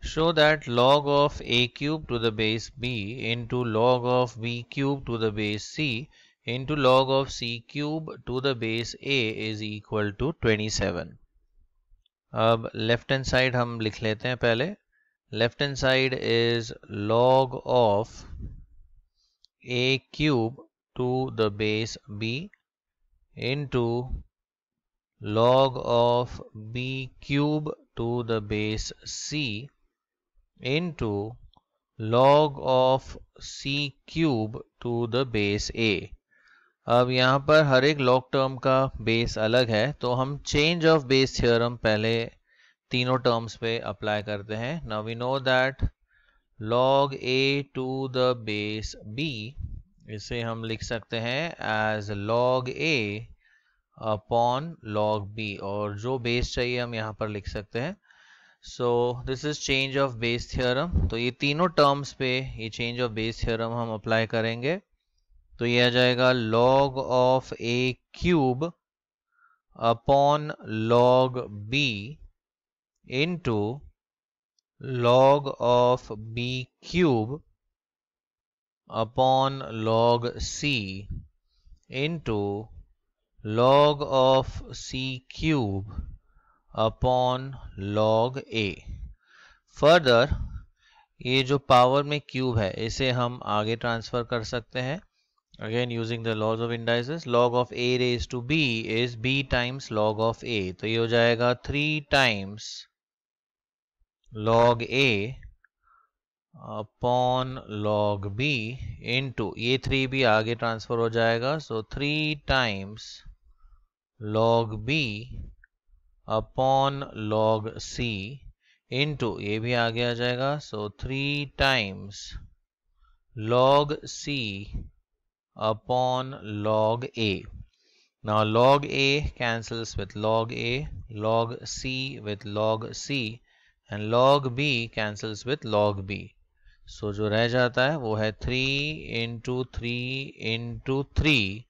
show that log of a cube to the base b into log of b cube to the base c into log of c cube to the base a is equal to 27. अब hand side side हम लिख लेते हैं पहले hand side is log of a cube to the base b into log of b cube to the base c into log of C cube to the base A अब यहाँ पर हर एक long term का base अलग है तो हम change of base theorem पहले तीनों टर्म्स पे अप्लाई करते हैं now we know that log A to the base B इसे हम लिख सकते हैं as log A upon log B और जो बेस चाहिए हम यहाँ पर लिख सकते हैं so this is change of base theorem तो ये तीनों टर्म्स पे ये चेंज ऑफ बेस थ्योरम हम अप्लाई करेंगे तो ये आ जाएगा log of A cube upon log B into log of B cube upon log C into log of C cube upon log A further ये जो पावर में क्यूब है इसे हम आगे ट्रांसफर कर सकते हैं again using the laws of indices log of A raise to B is B times log of A तो ये हो जाएगा three times log A upon log B too ये थ्री भी आगे ट्रांसफर हो जाएगा so three times log B Upon log c into ये भी आगे आ जाएगा log C upon log A. Now log A cancels with log A, log C with log C and log B cancels with log B. So जो रह जाता है वो है 3 into 3 into 3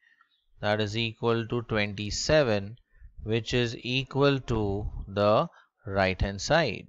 that is equal to 27 which is equal to the right hand side.